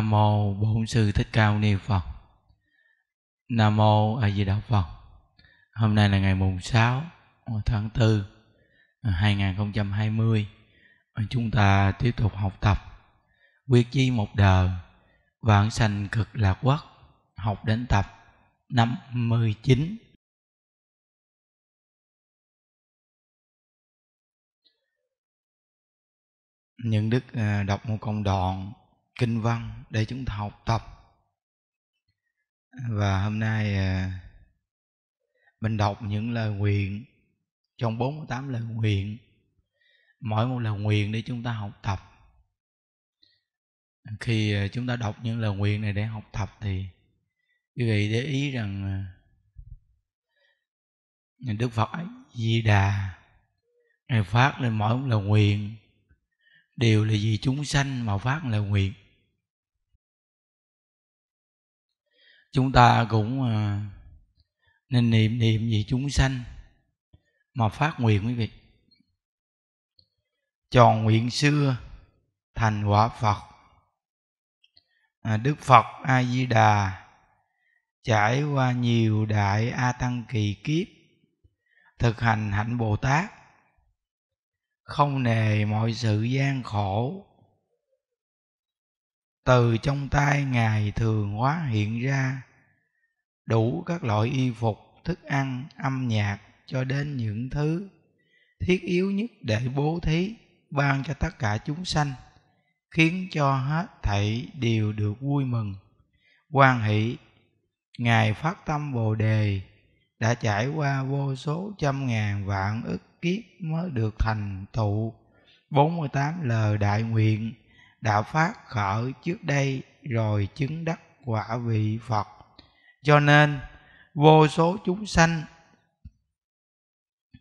Nam mô Bổn sư Thích cao Mâu Ni Phật. Nam mô A Di Đà Phật. Hôm nay là ngày mùng 6 tháng 4 2020. À, à, chúng ta tiếp tục học tập Quyết chi một đời vạn sanh cực lạc quốc Học đến tập 59 Những đức à, đọc một công đoạn kinh văn để chúng ta học tập và hôm nay à, mình đọc những lời nguyện trong 48 lời nguyện mỗi một lời nguyện để chúng ta học tập khi à, chúng ta đọc những lời nguyện này để học tập thì quý vị để ý rằng à, đức phật di đà ngài phát lên mỗi một lời nguyện đều là vì chúng sanh mà phát lời nguyện chúng ta cũng ờ, nên niệm niệm vì chúng sanh mà phát nguyện quý vị tròn nguyện xưa thành quả phật à, đức phật a di đà trải qua nhiều đại a tăng kỳ kiếp thực hành hạnh bồ tát không nề mọi sự gian khổ từ trong tay ngài thường hóa hiện ra đủ các loại y phục thức ăn âm nhạc cho đến những thứ thiết yếu nhất để bố thí ban cho tất cả chúng sanh khiến cho hết thảy đều được vui mừng quan hỷ ngài phát tâm bồ đề đã trải qua vô số trăm ngàn vạn ức kiếp mới được thành tụ 48 lời đại nguyện đã phát khởi trước đây rồi chứng đắc quả vị phật cho nên vô số chúng sanh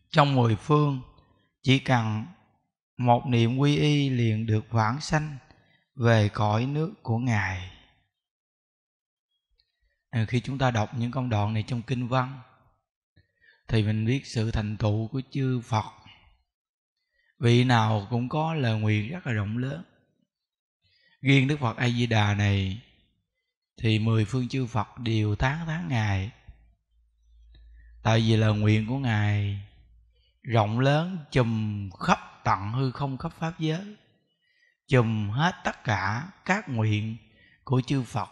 trong mười phương chỉ cần một niệm quy y liền được vãng sanh về cõi nước của ngài ờ, khi chúng ta đọc những công đoạn này trong kinh văn thì mình biết sự thành tựu của chư phật vị nào cũng có lời nguyện rất là rộng lớn riêng đức phật a di đà này thì mười phương chư phật đều tán thán ngài tại vì là nguyện của ngài rộng lớn chùm khắp tận hư không khắp pháp giới chùm hết tất cả các nguyện của chư phật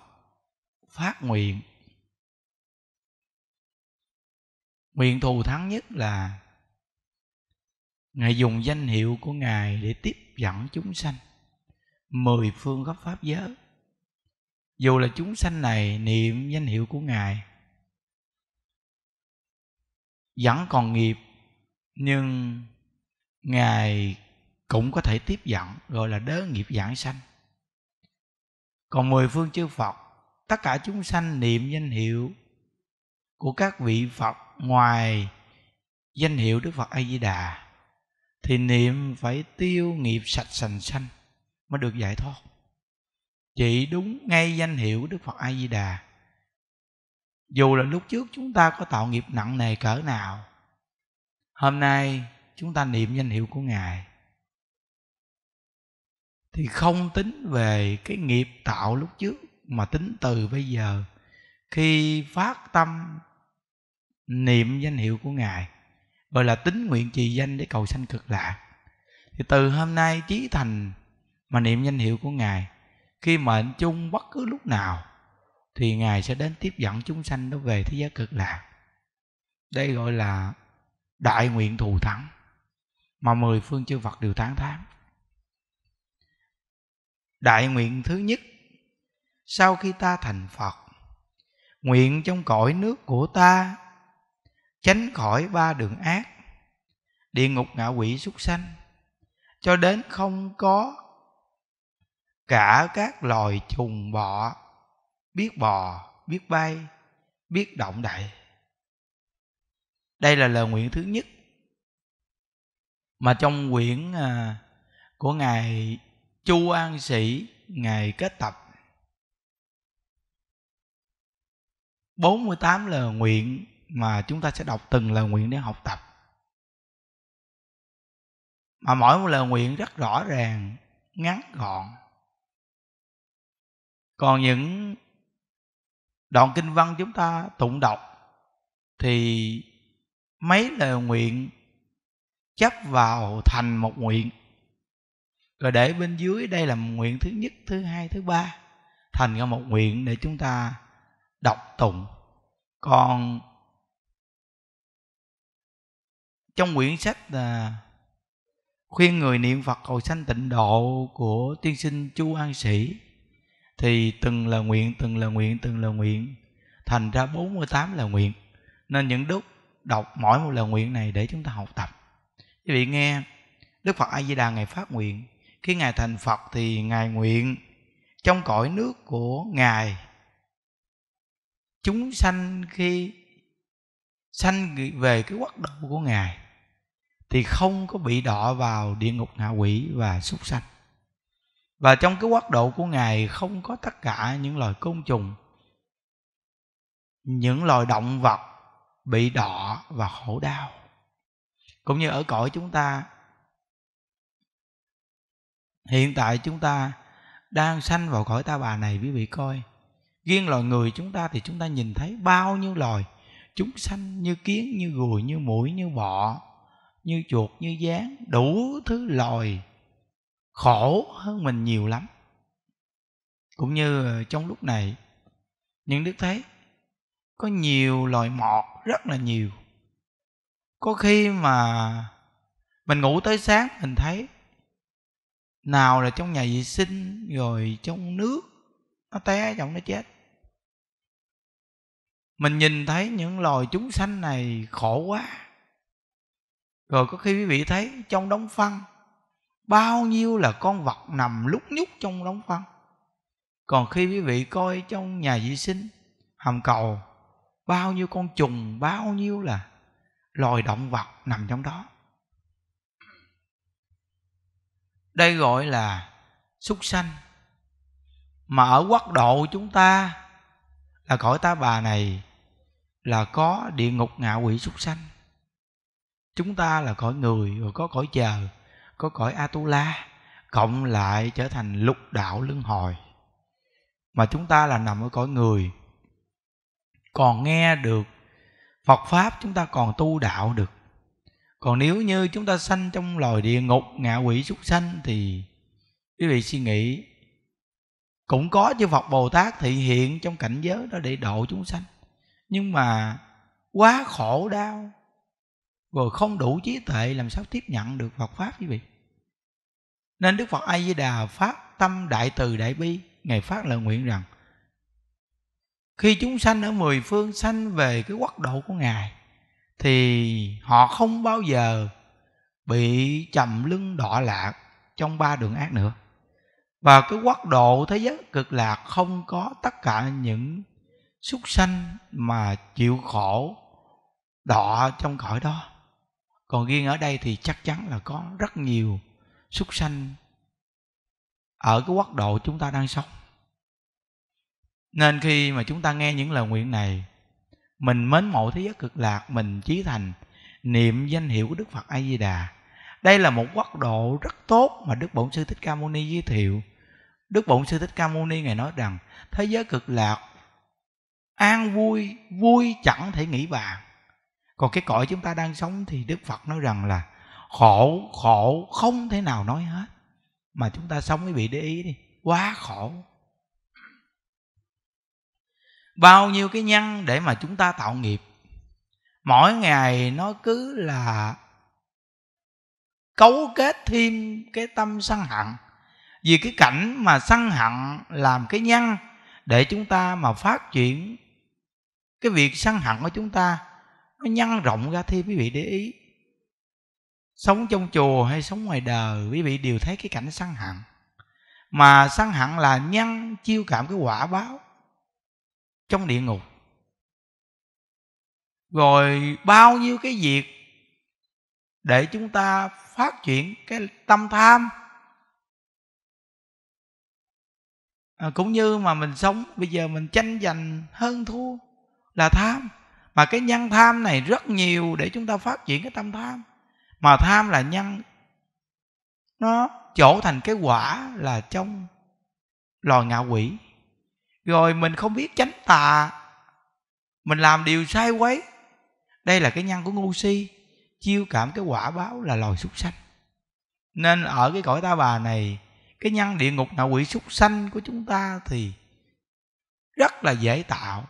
phát nguyện nguyện thù thắng nhất là ngài dùng danh hiệu của ngài để tiếp dẫn chúng sanh mười phương khắp pháp giới dù là chúng sanh này niệm danh hiệu của ngài vẫn còn nghiệp nhưng ngài cũng có thể tiếp dẫn gọi là đớ nghiệp giảng sanh còn mười phương chư phật tất cả chúng sanh niệm danh hiệu của các vị phật ngoài danh hiệu đức phật a di đà thì niệm phải tiêu nghiệp sạch sành sanh mà được giải thoát chỉ đúng ngay danh hiệu của đức phật a di đà dù là lúc trước chúng ta có tạo nghiệp nặng nề cỡ nào hôm nay chúng ta niệm danh hiệu của ngài thì không tính về cái nghiệp tạo lúc trước mà tính từ bây giờ khi phát tâm niệm danh hiệu của ngài gọi là tính nguyện trì danh để cầu sanh cực lạc thì từ hôm nay chí thành mà niệm danh hiệu của ngài khi mệnh chung bất cứ lúc nào thì ngài sẽ đến tiếp dẫn chúng sanh đó về thế giới cực lạc đây gọi là đại nguyện thù thắng mà mười phương chư Phật đều tán thán. Đại nguyện thứ nhất, sau khi ta thành Phật, nguyện trong cõi nước của ta tránh khỏi ba đường ác, địa ngục ngạ quỷ súc sanh, cho đến không có cả các loài trùng bọ biết bò biết bay biết động đậy đây là lời nguyện thứ nhất mà trong quyển à, của ngài chu an sĩ ngài kết tập 48 lời nguyện mà chúng ta sẽ đọc từng lời nguyện để học tập mà mỗi một lời nguyện rất rõ ràng ngắn gọn còn những đoạn kinh văn chúng ta tụng đọc thì mấy lời nguyện chấp vào thành một nguyện rồi để bên dưới đây là nguyện thứ nhất thứ hai thứ ba thành ra một nguyện để chúng ta đọc tụng còn trong quyển sách là khuyên người niệm phật cầu sanh tịnh độ của tiên sinh chu an sĩ thì từng là nguyện từng là nguyện từng là nguyện thành ra 48 là nguyện nên những đức đọc mỗi một lời nguyện này để chúng ta học tập quý vị nghe đức phật a di đà ngày phát nguyện khi ngài thành phật thì ngài nguyện trong cõi nước của ngài chúng sanh khi sanh về cái quốc độ của ngài thì không có bị đọa vào địa ngục ngạ quỷ và súc sanh và trong cái quốc độ của ngài không có tất cả những loài côn trùng những loài động vật bị đọ và khổ đau cũng như ở cõi chúng ta hiện tại chúng ta đang sanh vào cõi ta bà này quý vị coi riêng loài người chúng ta thì chúng ta nhìn thấy bao nhiêu loài chúng sanh như kiến như gùi như mũi như bọ như chuột như gián đủ thứ loài khổ hơn mình nhiều lắm cũng như ờ, trong lúc này những đức thấy có nhiều loài mọt rất là nhiều có khi mà mình ngủ tới sáng mình thấy nào là trong nhà vệ sinh rồi trong nước nó té trong nó chết mình nhìn thấy những loài chúng sanh này khổ quá rồi có khi quý vị thấy trong đống phân bao nhiêu là con vật nằm lúc nhúc trong đống phân còn khi quý vị coi trong nhà vệ sinh hầm cầu bao nhiêu con trùng bao nhiêu là loài động vật nằm trong đó đây gọi là súc sanh mà ở quốc độ chúng ta là cõi ta bà này là có địa ngục ngạ quỷ súc sanh chúng ta là cõi người rồi có cõi chờ có cõi Atula cộng lại trở thành lục đạo luân hồi mà chúng ta là nằm ở cõi người còn nghe được Phật pháp chúng ta còn tu đạo được còn nếu như chúng ta sanh trong loài địa ngục ngạ quỷ súc sanh thì quý vị suy nghĩ cũng có chư Phật Bồ Tát thị hiện trong cảnh giới đó để độ chúng sanh nhưng mà quá khổ đau rồi không đủ trí tuệ làm sao tiếp nhận được Phật pháp quý vị nên Đức Phật A Di Đà phát tâm đại từ đại bi ngài phát lời nguyện rằng khi chúng sanh ở mười phương sanh về cái quốc độ của ngài thì họ không bao giờ bị trầm lưng đọa lạc trong ba đường ác nữa và cái quốc độ thế giới cực lạc không có tất cả những súc sanh mà chịu khổ đọa trong cõi đó còn riêng ở đây thì chắc chắn là có rất nhiều súc sanh ở cái quốc độ chúng ta đang sống nên khi mà chúng ta nghe những lời nguyện này mình mến mộ thế giới cực lạc mình chí thành niệm danh hiệu của đức phật a di đà đây là một quốc độ rất tốt mà đức bổn sư thích ca mâu ni giới thiệu đức bổn sư thích ca mâu ni ngài nói rằng thế giới cực lạc an vui vui chẳng thể nghĩ bàn còn cái cõi chúng ta đang sống thì đức phật nói rằng là khổ khổ không thể nào nói hết mà chúng ta sống quý bị để ý đi quá khổ bao nhiêu cái nhân để mà chúng ta tạo nghiệp mỗi ngày nó cứ là cấu kết thêm cái tâm sân hận vì cái cảnh mà sân hận làm cái nhân để chúng ta mà phát triển cái việc sân hận của chúng ta nó nhân rộng ra thêm quý vị để ý sống trong chùa hay sống ngoài đời quý vị đều thấy cái cảnh sân hận mà sân hận là nhân chiêu cảm cái quả báo trong địa ngục rồi bao nhiêu cái việc để chúng ta phát triển cái tâm tham à, cũng như mà mình sống bây giờ mình tranh giành hơn thua là tham mà cái nhân tham này rất nhiều để chúng ta phát triển cái tâm tham mà tham là nhân nó chỗ thành cái quả là trong lòi ngạ quỷ rồi mình không biết tránh tà mình làm điều sai quấy đây là cái nhân của ngu si chiêu cảm cái quả báo là loài súc sanh nên ở cái cõi ta bà này cái nhân địa ngục ngạ quỷ súc sanh của chúng ta thì rất là dễ tạo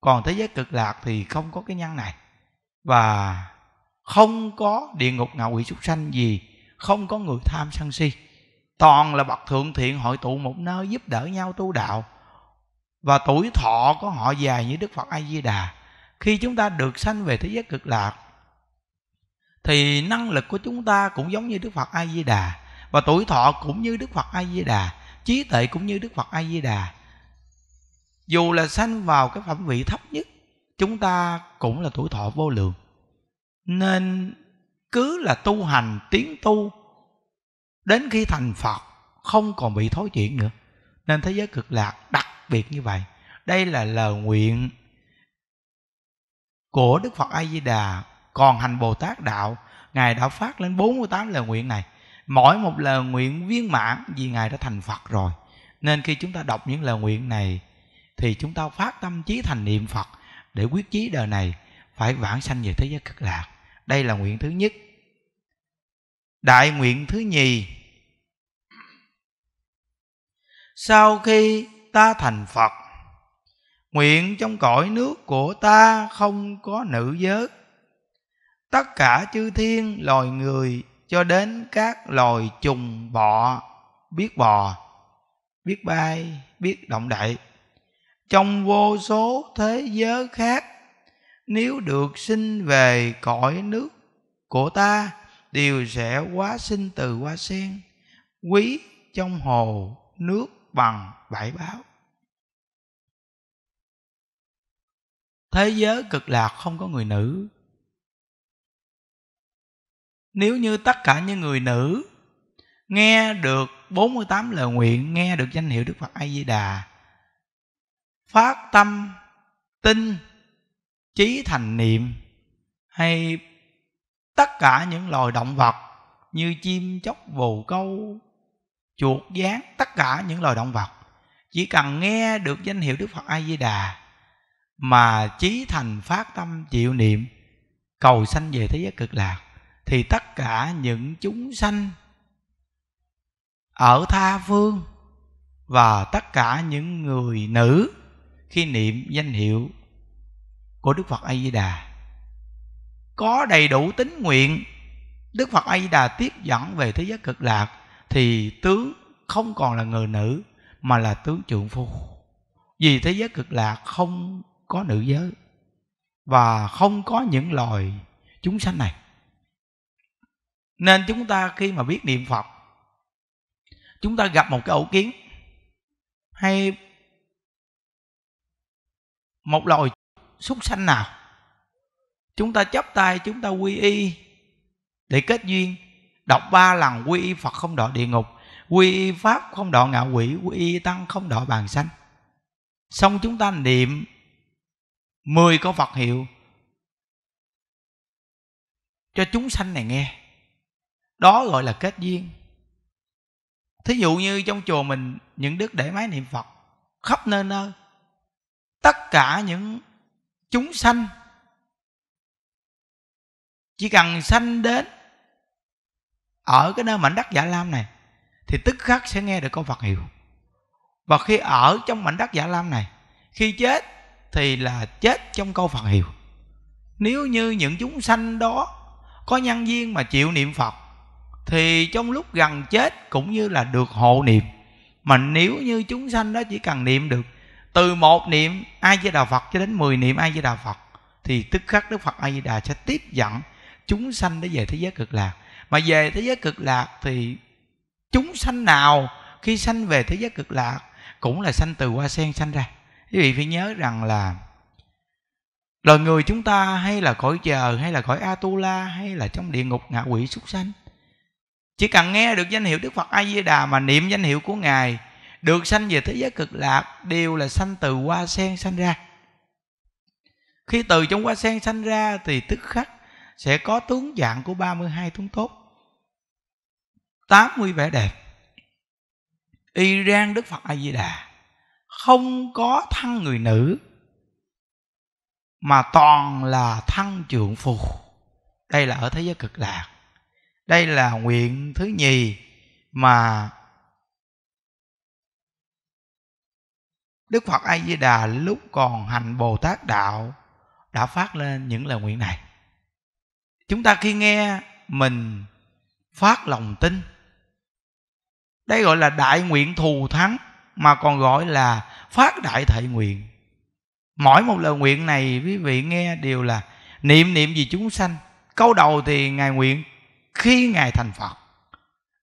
còn thế giới cực lạc thì không có cái nhân này và không có địa ngục ngạ quỷ súc sanh gì không có người tham sân si toàn là bậc thượng thiện hội tụ một nơi giúp đỡ nhau tu đạo và tuổi thọ của họ dài như đức phật a di đà khi chúng ta được sanh về thế giới cực lạc thì năng lực của chúng ta cũng giống như đức phật a di đà và tuổi thọ cũng như đức phật a di đà trí tuệ cũng như đức phật a di đà dù là sanh vào cái phẩm vị thấp nhất chúng ta cũng là tuổi thọ vô lượng nên cứ là tu hành tiến tu đến khi thành phật không còn bị thối chuyện nữa nên thế giới cực lạc đặc biệt như vậy đây là lời nguyện của đức phật a di đà còn hành bồ tát đạo ngài đã phát lên 48 lời nguyện này mỗi một lời nguyện viên mãn vì ngài đã thành phật rồi nên khi chúng ta đọc những lời nguyện này thì chúng ta phát tâm chí thành niệm Phật để quyết chí đời này phải vãng sanh về thế giới cực lạc. Đây là nguyện thứ nhất. Đại nguyện thứ nhì Sau khi ta thành Phật Nguyện trong cõi nước của ta không có nữ giới Tất cả chư thiên loài người cho đến các loài trùng bọ Biết bò, biết bay, biết động đậy trong vô số thế giới khác nếu được sinh về cõi nước của ta đều sẽ quá sinh từ hoa sen quý trong hồ nước bằng bảy báo thế giới cực lạc không có người nữ nếu như tất cả những người nữ nghe được 48 lời nguyện nghe được danh hiệu Đức Phật A Di Đà phát tâm tin trí thành niệm hay tất cả những loài động vật như chim chóc bồ câu chuột gián tất cả những loài động vật chỉ cần nghe được danh hiệu đức phật a di đà mà trí thành phát tâm chịu niệm cầu sanh về thế giới cực lạc thì tất cả những chúng sanh ở tha phương và tất cả những người nữ khi niệm danh hiệu của Đức Phật A Di Đà có đầy đủ tín nguyện Đức Phật A Di Đà tiếp dẫn về thế giới cực lạc thì tướng không còn là người nữ mà là tướng trượng phu vì thế giới cực lạc không có nữ giới và không có những loài chúng sanh này nên chúng ta khi mà biết niệm Phật chúng ta gặp một cái ổ kiến hay một loài súc sanh nào chúng ta chấp tay chúng ta quy y để kết duyên đọc ba lần quy y phật không đọa địa ngục quy y pháp không đọa ngạo quỷ quy y tăng không đọa bàn sanh xong chúng ta niệm mười câu phật hiệu cho chúng sanh này nghe đó gọi là kết duyên thí dụ như trong chùa mình những đức để máy niệm phật khắp nơi nơi tất cả những chúng sanh chỉ cần sanh đến ở cái nơi mảnh đất giả lam này thì tức khắc sẽ nghe được câu phật hiệu và khi ở trong mảnh đất giả lam này khi chết thì là chết trong câu phật hiệu nếu như những chúng sanh đó có nhân duyên mà chịu niệm phật thì trong lúc gần chết cũng như là được hộ niệm mà nếu như chúng sanh đó chỉ cần niệm được từ một niệm a di đà phật cho đến 10 niệm a di đà phật thì tức khắc đức phật a di đà sẽ tiếp dẫn chúng sanh để về thế giới cực lạc mà về thế giới cực lạc thì chúng sanh nào khi sanh về thế giới cực lạc cũng là sanh từ hoa sen sanh ra quý vị phải nhớ rằng là loài người chúng ta hay là cõi chờ hay là cõi atula hay là trong địa ngục ngạ quỷ súc sanh chỉ cần nghe được danh hiệu đức phật a di đà mà niệm danh hiệu của ngài được sanh về thế giới cực lạc đều là sanh từ hoa sen sanh ra khi từ trong hoa sen sanh ra thì tức khắc sẽ có tướng dạng của 32 tướng tốt 80 vẻ đẹp y rang đức phật a di đà không có thân người nữ mà toàn là thân trượng phù đây là ở thế giới cực lạc đây là nguyện thứ nhì mà Đức Phật A Di Đà lúc còn hành Bồ Tát đạo đã phát lên những lời nguyện này. Chúng ta khi nghe mình phát lòng tin. Đây gọi là đại nguyện thù thắng mà còn gọi là phát đại thệ nguyện. Mỗi một lời nguyện này quý vị nghe đều là niệm niệm vì chúng sanh. Câu đầu thì ngài nguyện khi ngài thành Phật.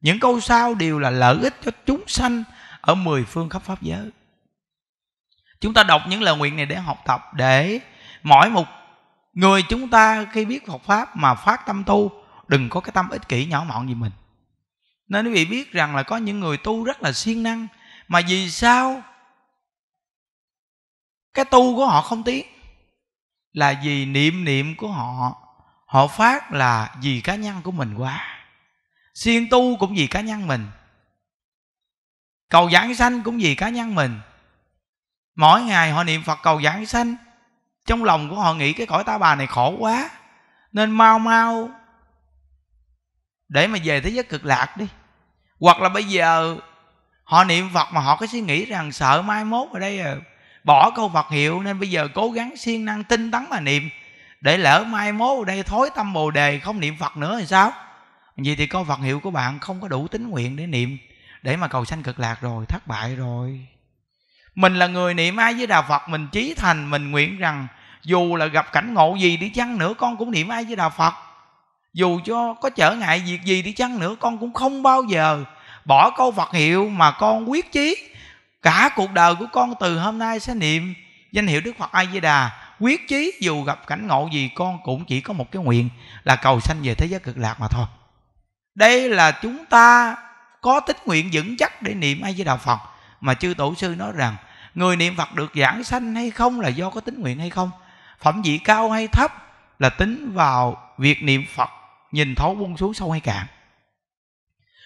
Những câu sau đều là lợi ích cho chúng sanh ở mười phương khắp pháp giới chúng ta đọc những lời nguyện này để học tập để mỗi một người chúng ta khi biết Phật pháp mà phát tâm tu đừng có cái tâm ích kỷ nhỏ mọn gì mình nên quý vị biết rằng là có những người tu rất là siêng năng mà vì sao cái tu của họ không tiến là vì niệm niệm của họ họ phát là vì cá nhân của mình quá siêng tu cũng vì cá nhân mình cầu giảng sanh cũng vì cá nhân mình mỗi ngày họ niệm phật cầu giảng sanh trong lòng của họ nghĩ cái cõi ta bà này khổ quá nên mau mau để mà về thế giới cực lạc đi hoặc là bây giờ họ niệm phật mà họ có suy nghĩ rằng sợ mai mốt ở đây à, bỏ câu phật hiệu nên bây giờ cố gắng siêng năng tinh tấn mà niệm để lỡ mai mốt ở đây thối tâm bồ đề không niệm phật nữa thì sao vậy thì câu phật hiệu của bạn không có đủ tính nguyện để niệm để mà cầu sanh cực lạc rồi thất bại rồi mình là người niệm ai với đà phật mình chí thành mình nguyện rằng dù là gặp cảnh ngộ gì đi chăng nữa con cũng niệm ai với đà phật dù cho có trở ngại việc gì đi chăng nữa con cũng không bao giờ bỏ câu phật hiệu mà con quyết chí cả cuộc đời của con từ hôm nay sẽ niệm danh hiệu đức phật ai di đà quyết chí dù gặp cảnh ngộ gì con cũng chỉ có một cái nguyện là cầu sanh về thế giới cực lạc mà thôi đây là chúng ta có tích nguyện vững chắc để niệm ai với đạo phật mà chư tổ sư nói rằng người niệm phật được giảng sanh hay không là do có tính nguyện hay không phẩm vị cao hay thấp là tính vào việc niệm phật nhìn thấu buông xuống sâu hay cạn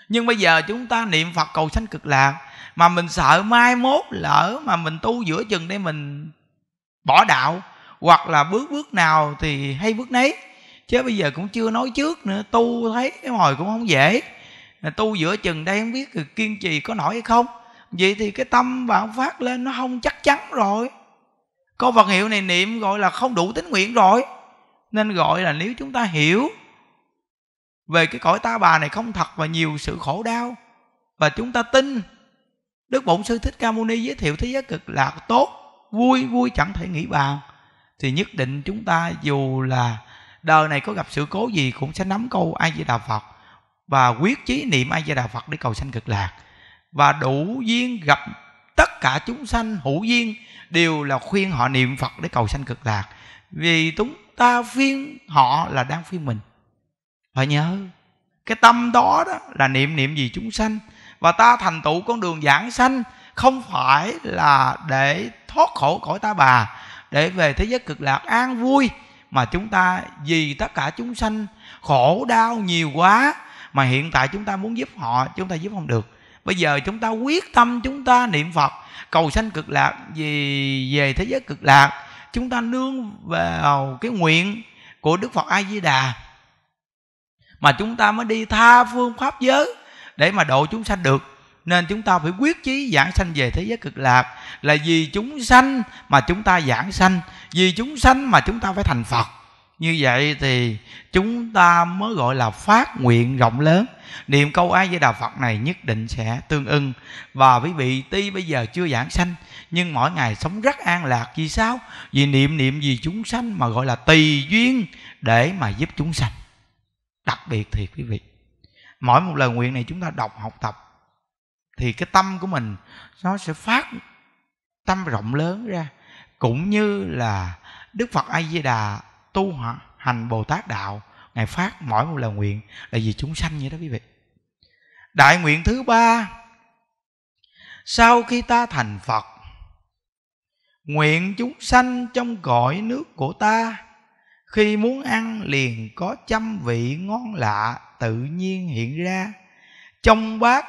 nhưng bây giờ chúng ta niệm phật cầu sanh cực lạc mà mình sợ mai mốt lỡ mà mình tu giữa chừng để mình bỏ đạo hoặc là bước bước nào thì hay bước nấy chứ bây giờ cũng chưa nói trước nữa tu thấy cái hồi cũng không dễ tu giữa chừng đây không biết kiên trì có nổi hay không vậy thì cái tâm bạn phát lên nó không chắc chắn rồi câu vật hiệu này niệm gọi là không đủ tín nguyện rồi nên gọi là nếu chúng ta hiểu về cái cõi ta bà này không thật và nhiều sự khổ đau và chúng ta tin đức bổn sư thích ca mâu ni giới thiệu thế giới cực lạc tốt vui vui chẳng thể nghĩ bàn thì nhất định chúng ta dù là đời này có gặp sự cố gì cũng sẽ nắm câu ai di đà phật và quyết chí niệm ai di đà phật để cầu sanh cực lạc và đủ duyên gặp tất cả chúng sanh hữu duyên đều là khuyên họ niệm phật để cầu sanh cực lạc vì chúng ta phiên họ là đang phiên mình phải nhớ cái tâm đó đó là niệm niệm gì chúng sanh và ta thành tựu con đường giảng sanh không phải là để thoát khổ khỏi ta bà để về thế giới cực lạc an vui mà chúng ta vì tất cả chúng sanh khổ đau nhiều quá mà hiện tại chúng ta muốn giúp họ chúng ta giúp không được bây giờ chúng ta quyết tâm chúng ta niệm phật cầu sanh cực lạc vì về thế giới cực lạc chúng ta nương vào cái nguyện của đức phật a di đà mà chúng ta mới đi tha phương pháp giới để mà độ chúng sanh được nên chúng ta phải quyết chí giảng sanh về thế giới cực lạc là vì chúng sanh mà chúng ta giảng sanh vì chúng sanh mà chúng ta phải thành phật như vậy thì chúng ta mới gọi là phát nguyện rộng lớn niệm câu ai với đà phật này nhất định sẽ tương ưng và quý vị tuy bây giờ chưa giảng sanh nhưng mỗi ngày sống rất an lạc vì sao vì niệm niệm vì chúng sanh mà gọi là tùy duyên để mà giúp chúng sanh đặc biệt thì quý vị mỗi một lời nguyện này chúng ta đọc học tập thì cái tâm của mình nó sẽ phát tâm rộng lớn ra cũng như là đức phật a di đà tu hành bồ tát đạo ngài phát mỗi một lời nguyện là vì chúng sanh như đó quý vị đại nguyện thứ ba sau khi ta thành phật nguyện chúng sanh trong cõi nước của ta khi muốn ăn liền có trăm vị ngon lạ tự nhiên hiện ra trong bát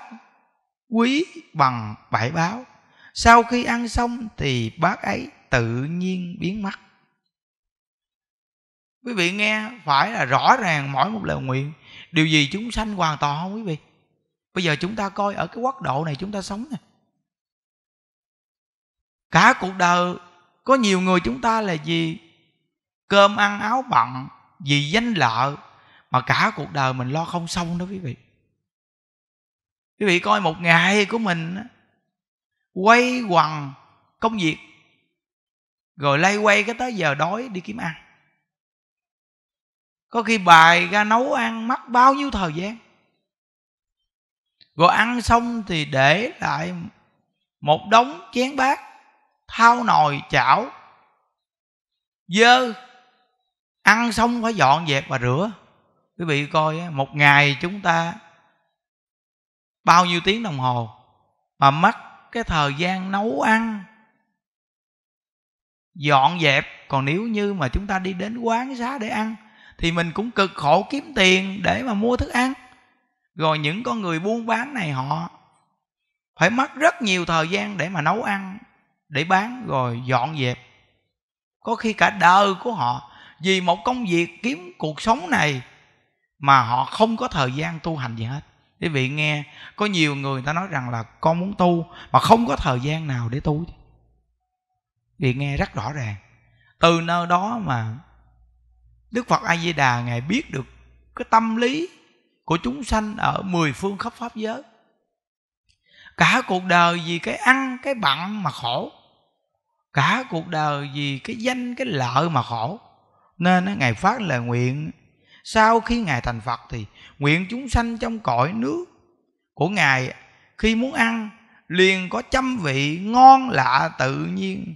quý bằng bảy báo sau khi ăn xong thì bát ấy tự nhiên biến mất quý vị nghe phải là rõ ràng mỗi một lời nguyện điều gì chúng sanh hoàn toàn không quý vị bây giờ chúng ta coi ở cái quốc độ này chúng ta sống này cả cuộc đời có nhiều người chúng ta là gì cơm ăn áo bận vì danh lợi mà cả cuộc đời mình lo không xong đó quý vị quý vị coi một ngày của mình quay quằn công việc rồi lay quay cái tới giờ đói đi kiếm ăn có khi bài ra nấu ăn mất bao nhiêu thời gian rồi ăn xong thì để lại một đống chén bát thao nồi chảo dơ ăn xong phải dọn dẹp và rửa quý vị coi một ngày chúng ta bao nhiêu tiếng đồng hồ mà mất cái thời gian nấu ăn dọn dẹp còn nếu như mà chúng ta đi đến quán xá để ăn thì mình cũng cực khổ kiếm tiền để mà mua thức ăn rồi những con người buôn bán này họ phải mất rất nhiều thời gian để mà nấu ăn để bán rồi dọn dẹp có khi cả đời của họ vì một công việc kiếm cuộc sống này mà họ không có thời gian tu hành gì hết quý vị nghe có nhiều người, người ta nói rằng là con muốn tu mà không có thời gian nào để tu quý vị nghe rất rõ ràng từ nơi đó mà Đức Phật A Di Đà ngài biết được cái tâm lý của chúng sanh ở mười phương khắp pháp giới. Cả cuộc đời vì cái ăn cái bặn mà khổ. Cả cuộc đời vì cái danh cái lợi mà khổ. Nên ngài phát lời nguyện sau khi ngài thành Phật thì nguyện chúng sanh trong cõi nước của ngài khi muốn ăn liền có trăm vị ngon lạ tự nhiên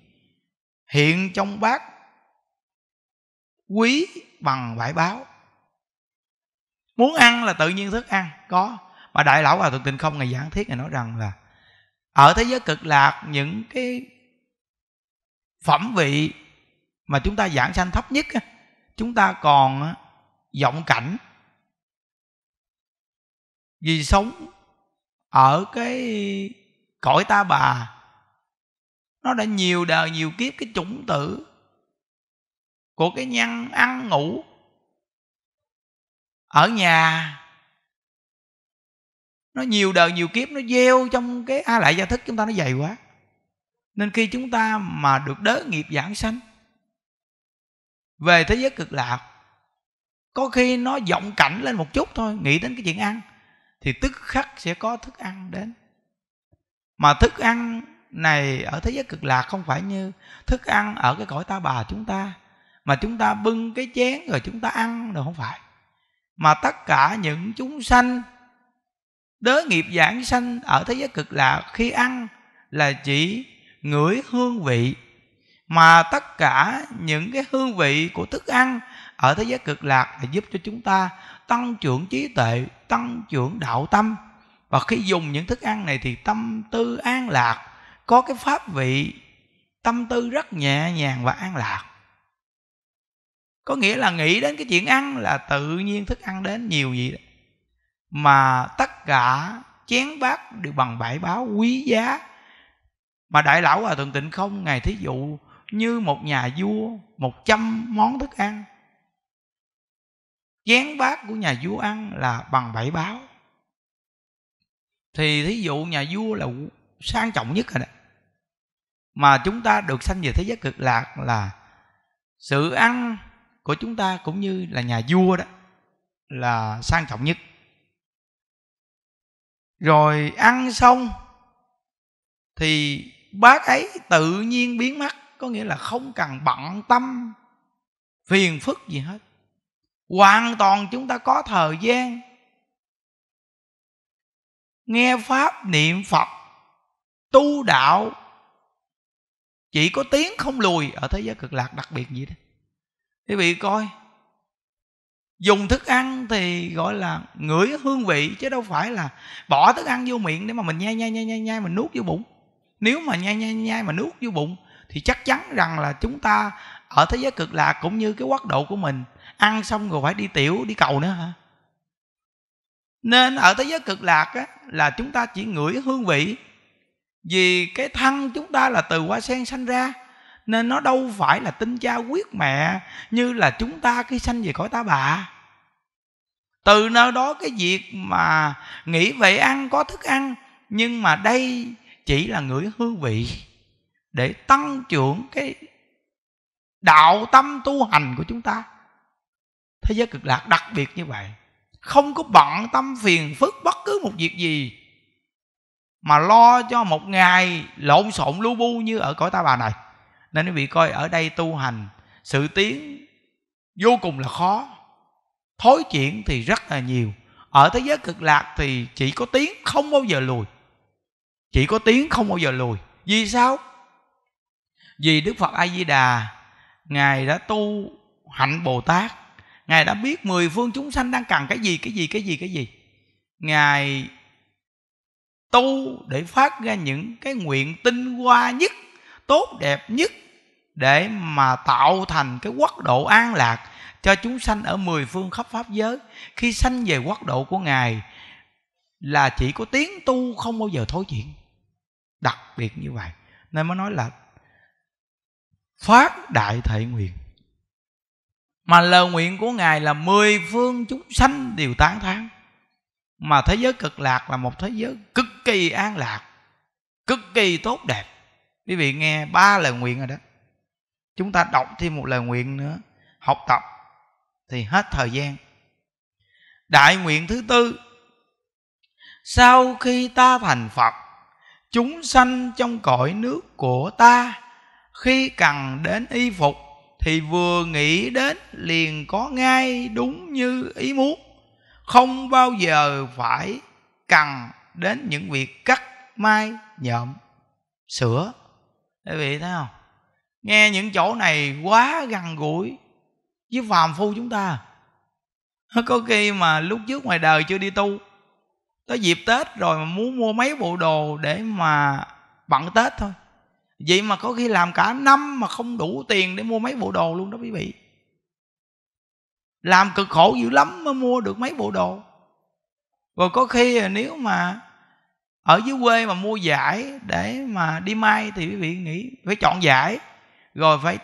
hiện trong bát quý bằng vải báo muốn ăn là tự nhiên thức ăn có mà đại lão hòa thượng tịnh không ngày giảng thiết này nói rằng là ở thế giới cực lạc những cái phẩm vị mà chúng ta giảng sanh thấp nhất chúng ta còn vọng cảnh vì sống ở cái cõi ta bà nó đã nhiều đời nhiều kiếp cái chủng tử của cái nhân ăn ngủ ở nhà nó nhiều đời nhiều kiếp nó gieo trong cái a à, lại gia thức chúng ta nó dày quá nên khi chúng ta mà được đới nghiệp giảng sanh về thế giới cực lạc có khi nó vọng cảnh lên một chút thôi nghĩ đến cái chuyện ăn thì tức khắc sẽ có thức ăn đến mà thức ăn này ở thế giới cực lạc không phải như thức ăn ở cái cõi ta bà chúng ta mà chúng ta bưng cái chén rồi chúng ta ăn rồi không phải mà tất cả những chúng sanh đới nghiệp giảng sanh ở thế giới cực lạc khi ăn là chỉ ngửi hương vị mà tất cả những cái hương vị của thức ăn ở thế giới cực lạc là giúp cho chúng ta tăng trưởng trí tuệ tăng trưởng đạo tâm và khi dùng những thức ăn này thì tâm tư an lạc có cái pháp vị tâm tư rất nhẹ nhàng và an lạc có nghĩa là nghĩ đến cái chuyện ăn là tự nhiên thức ăn đến nhiều gì đó mà tất cả chén bát đều bằng bãi báo quý giá mà đại lão hòa thượng tịnh không ngày thí dụ như một nhà vua một trăm món thức ăn chén bát của nhà vua ăn là bằng bảy báo thì thí dụ nhà vua là sang trọng nhất rồi đó mà chúng ta được sanh về thế giới cực lạc là sự ăn của chúng ta cũng như là nhà vua đó là sang trọng nhất rồi ăn xong thì bác ấy tự nhiên biến mất có nghĩa là không cần bận tâm phiền phức gì hết hoàn toàn chúng ta có thời gian nghe pháp niệm phật tu đạo chỉ có tiếng không lùi ở thế giới cực lạc đặc biệt gì đó quý vị coi dùng thức ăn thì gọi là ngửi hương vị chứ đâu phải là bỏ thức ăn vô miệng để mà mình nhai nhai nhai nhai nhai mình nuốt vô bụng nếu mà nhai nhai nhai mà nuốt vô bụng thì chắc chắn rằng là chúng ta ở thế giới cực lạc cũng như cái quốc độ của mình ăn xong rồi phải đi tiểu đi cầu nữa hả nên ở thế giới cực lạc á, là chúng ta chỉ ngửi hương vị vì cái thân chúng ta là từ hoa sen sanh ra nên nó đâu phải là tin cha quyết mẹ như là chúng ta khi sanh về khỏi ta bà từ nơi đó cái việc mà nghĩ về ăn có thức ăn nhưng mà đây chỉ là ngửi hương vị để tăng trưởng cái đạo tâm tu hành của chúng ta thế giới cực lạc đặc biệt như vậy không có bận tâm phiền phức bất cứ một việc gì mà lo cho một ngày lộn xộn lu bu như ở cõi ta bà này nên quý vị coi ở đây tu hành sự tiến vô cùng là khó thối chuyển thì rất là nhiều ở thế giới cực lạc thì chỉ có tiếng không bao giờ lùi chỉ có tiếng không bao giờ lùi vì sao vì đức phật a di đà ngài đã tu hạnh bồ tát ngài đã biết mười phương chúng sanh đang cần cái gì cái gì cái gì cái gì ngài tu để phát ra những cái nguyện tinh hoa nhất tốt đẹp nhất để mà tạo thành cái quốc độ an lạc cho chúng sanh ở mười phương khắp pháp giới khi sanh về quốc độ của ngài là chỉ có tiếng tu không bao giờ thối chuyện đặc biệt như vậy nên mới nói là phát đại thệ nguyện mà lời nguyện của ngài là mười phương chúng sanh đều tán thán mà thế giới cực lạc là một thế giới cực kỳ an lạc cực kỳ tốt đẹp quý vị nghe ba lời nguyện rồi đó chúng ta đọc thêm một lời nguyện nữa học tập thì hết thời gian đại nguyện thứ tư sau khi ta thành phật chúng sanh trong cõi nước của ta khi cần đến y phục thì vừa nghĩ đến liền có ngay đúng như ý muốn không bao giờ phải cần đến những việc cắt mai nhộm sửa quý vị thấy không nghe những chỗ này quá gần gũi với phàm phu chúng ta có khi mà lúc trước ngoài đời chưa đi tu tới dịp tết rồi mà muốn mua mấy bộ đồ để mà bận tết thôi vậy mà có khi làm cả năm mà không đủ tiền để mua mấy bộ đồ luôn đó quý vị làm cực khổ dữ lắm mới mua được mấy bộ đồ rồi có khi nếu mà ở dưới quê mà mua giải để mà đi mai thì quý vị nghĩ phải chọn giải rồi phải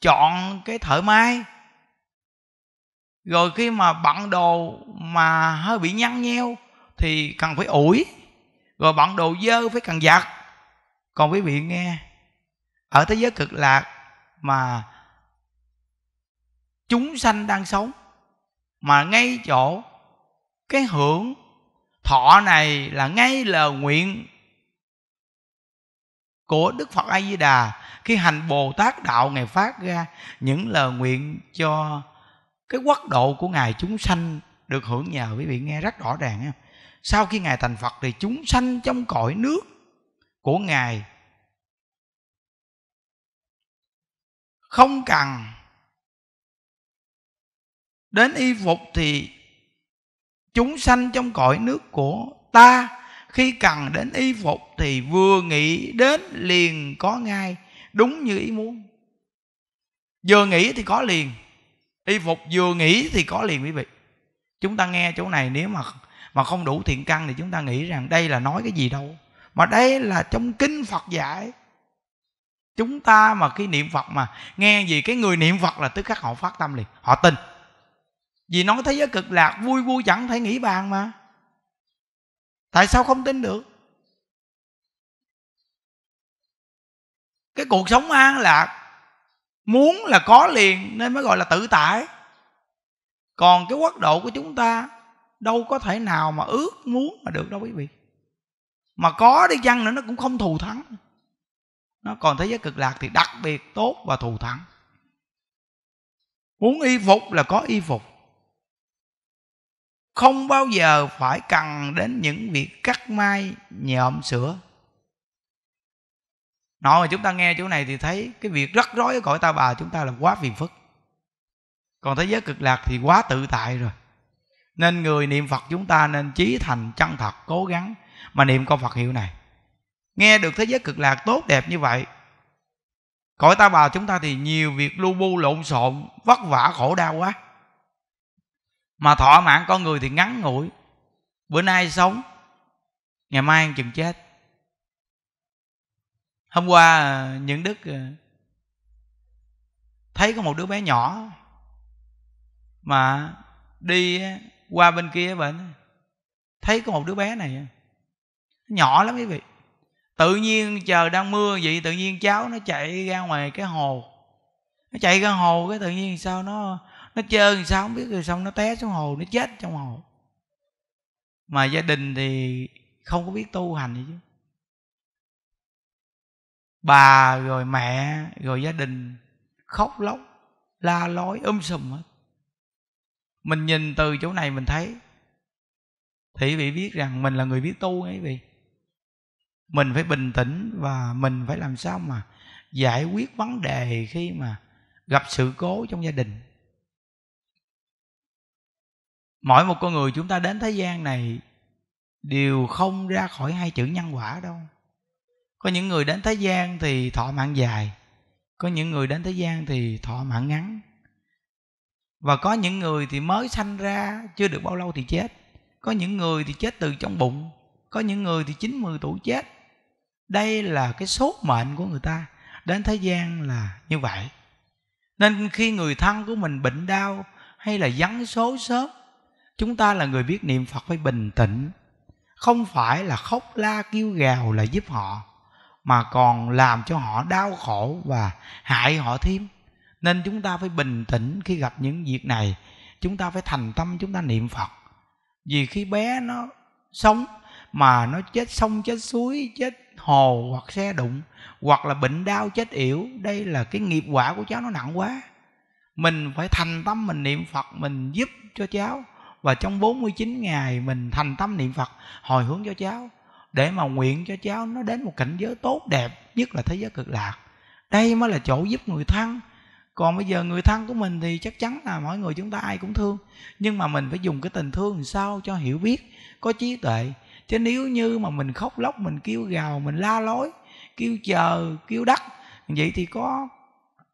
chọn cái thoải mái rồi khi mà bận đồ mà hơi bị nhăn nheo thì cần phải ủi rồi bận đồ dơ phải cần giặt còn quý vị nghe ở thế giới cực lạc mà chúng sanh đang sống mà ngay chỗ cái hưởng thọ này là ngay lời nguyện của đức phật a di đà khi hành bồ tát đạo ngài phát ra những lời nguyện cho cái quốc độ của ngài chúng sanh được hưởng nhờ quý vị nghe rất rõ ràng ha. sau khi ngài thành phật thì chúng sanh trong cõi nước của ngài không cần đến y phục thì chúng sanh trong cõi nước của ta khi cần đến y phục thì vừa nghĩ đến liền có ngay đúng như ý muốn vừa nghĩ thì có liền y phục vừa nghĩ thì có liền quý vị chúng ta nghe chỗ này nếu mà mà không đủ thiện căn thì chúng ta nghĩ rằng đây là nói cái gì đâu mà đây là trong kinh phật dạy chúng ta mà khi niệm phật mà nghe gì cái người niệm phật là tức khắc họ phát tâm liền họ tin vì nói thế giới cực lạc vui vui chẳng thể nghĩ bàn mà tại sao không tin được cái cuộc sống an lạc muốn là có liền nên mới gọi là tự tại còn cái quốc độ của chúng ta đâu có thể nào mà ước muốn mà được đâu quý vị mà có đi chăng nữa nó cũng không thù thắng nó còn thế giới cực lạc thì đặc biệt tốt và thù thắng muốn y phục là có y phục không bao giờ phải cần đến những việc cắt mai nhuộm sữa nội mà chúng ta nghe chỗ này thì thấy cái việc rắc rối ở cõi ta bà chúng ta là quá phiền phức còn thế giới cực lạc thì quá tự tại rồi nên người niệm phật chúng ta nên chí thành chân thật cố gắng mà niệm con phật hiệu này nghe được thế giới cực lạc tốt đẹp như vậy cõi ta bà chúng ta thì nhiều việc lu bu lộn xộn vất vả khổ đau quá mà thọ mạng con người thì ngắn ngủi bữa nay sống ngày mai chừng chết hôm qua những đức ờ, thấy có một đứa bé nhỏ mà đi qua bên kia bệnh thấy có một đứa bé này nhỏ lắm quý vị tự nhiên trời đang mưa vậy tự nhiên cháu nó chạy ra ngoài cái hồ nó chạy ra hồ cái tự nhiên sao nó nó chơi sao không biết rồi xong nó té xuống hồ nó chết trong hồ mà gia đình thì không có biết tu hành gì chứ bà rồi mẹ rồi gia đình khóc lóc la lối um sùm hết mình nhìn từ chỗ này mình thấy thì vị biết rằng mình là người biết tu ấy vị mình phải bình tĩnh và mình phải làm sao mà giải quyết vấn đề khi mà gặp sự cố trong gia đình mỗi một con người chúng ta đến thế gian này đều không ra khỏi hai chữ nhân quả đâu có những người đến thế gian thì thọ mạng dài có những người đến thế gian thì thọ mạng ngắn và có những người thì mới sanh ra chưa được bao lâu thì chết có những người thì chết từ trong bụng có những người thì 90 tuổi chết đây là cái số mệnh của người ta đến thế gian là như vậy nên khi người thân của mình bệnh đau hay là vắng số sớm chúng ta là người biết niệm phật phải bình tĩnh không phải là khóc la kêu gào là giúp họ mà còn làm cho họ đau khổ và hại họ thêm nên chúng ta phải bình tĩnh khi gặp những việc này chúng ta phải thành tâm chúng ta niệm phật vì khi bé nó sống mà nó chết sông chết suối chết hồ hoặc xe đụng hoặc là bệnh đau chết yểu đây là cái nghiệp quả của cháu nó nặng quá mình phải thành tâm mình niệm phật mình giúp cho cháu và trong 49 ngày mình thành tâm niệm phật hồi hướng cho cháu để mà nguyện cho cháu nó đến một cảnh giới tốt đẹp nhất là thế giới cực lạc đây mới là chỗ giúp người thân còn bây giờ người thân của mình thì chắc chắn là mọi người chúng ta ai cũng thương nhưng mà mình phải dùng cái tình thương sao cho hiểu biết có trí tuệ chứ nếu như mà mình khóc lóc mình kêu gào mình la lối kêu chờ kêu đắt vậy thì có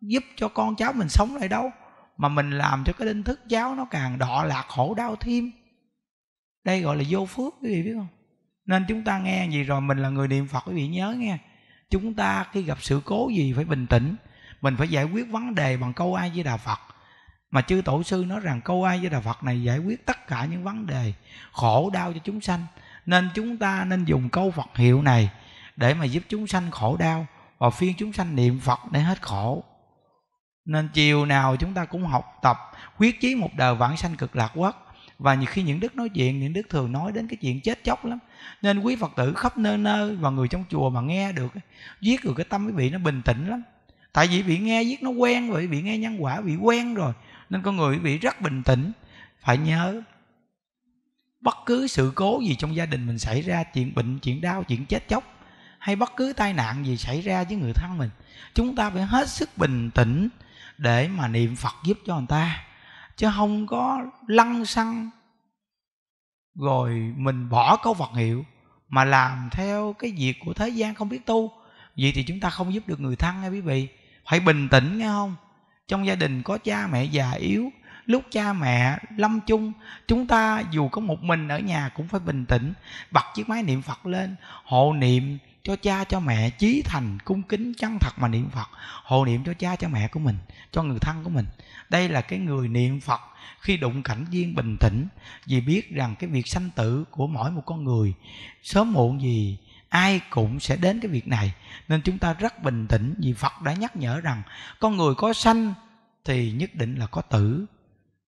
giúp cho con cháu mình sống lại đâu mà mình làm cho cái linh thức cháu nó càng đọ lạc khổ đau thêm đây gọi là vô phước quý vị biết không nên chúng ta nghe gì rồi mình là người niệm phật quý vị nhớ nghe chúng ta khi gặp sự cố gì phải bình tĩnh mình phải giải quyết vấn đề bằng câu ai với đà phật mà chư tổ sư nói rằng câu ai với đà phật này giải quyết tất cả những vấn đề khổ đau cho chúng sanh nên chúng ta nên dùng câu phật hiệu này để mà giúp chúng sanh khổ đau và phiên chúng sanh niệm phật để hết khổ nên chiều nào chúng ta cũng học tập quyết chí một đời vãng sanh cực lạc quốc và khi những đức nói chuyện những đức thường nói đến cái chuyện chết chóc lắm nên quý phật tử khắp nơi nơi và người trong chùa mà nghe được viết được cái tâm quý vị nó bình tĩnh lắm tại vì bị nghe viết nó quen rồi bị nghe nhân quả bị quen rồi nên con người bị rất bình tĩnh phải nhớ bất cứ sự cố gì trong gia đình mình xảy ra chuyện bệnh chuyện đau chuyện chết chóc hay bất cứ tai nạn gì xảy ra với người thân mình chúng ta phải hết sức bình tĩnh để mà niệm phật giúp cho người ta chứ không có lăng xăng rồi mình bỏ câu Phật hiệu mà làm theo cái việc của thế gian không biết tu vậy thì chúng ta không giúp được người thân nghe quý vị phải bình tĩnh nghe không trong gia đình có cha mẹ già yếu lúc cha mẹ lâm chung chúng ta dù có một mình ở nhà cũng phải bình tĩnh bật chiếc máy niệm phật lên hộ niệm cho cha cho mẹ chí thành cung kính chân thật mà niệm phật hộ niệm cho cha cho mẹ của mình cho người thân của mình đây là cái người niệm phật khi đụng cảnh viên bình tĩnh vì biết rằng cái việc sanh tử của mỗi một con người sớm muộn gì ai cũng sẽ đến cái việc này nên chúng ta rất bình tĩnh vì phật đã nhắc nhở rằng con người có sanh thì nhất định là có tử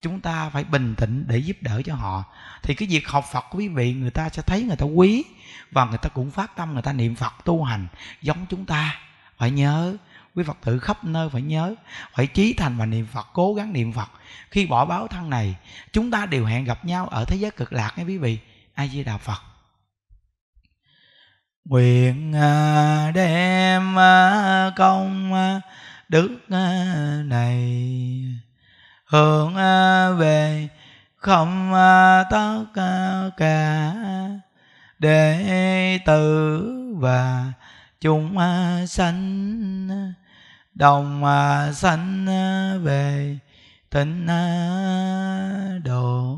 chúng ta phải bình tĩnh để giúp đỡ cho họ thì cái việc học phật quý vị người ta sẽ thấy người ta quý và người ta cũng phát tâm người ta niệm phật tu hành giống chúng ta phải nhớ quý phật tử khắp nơi phải nhớ phải chí thành và niệm phật cố gắng niệm phật khi bỏ báo thân này chúng ta đều hẹn gặp nhau ở thế giới cực lạc nghe quý vị a di đà phật nguyện à, đem à, công à, đức này hướng à, về không à, tất à, cả đệ tử và chúng sanh đồng sanh về tịnh độ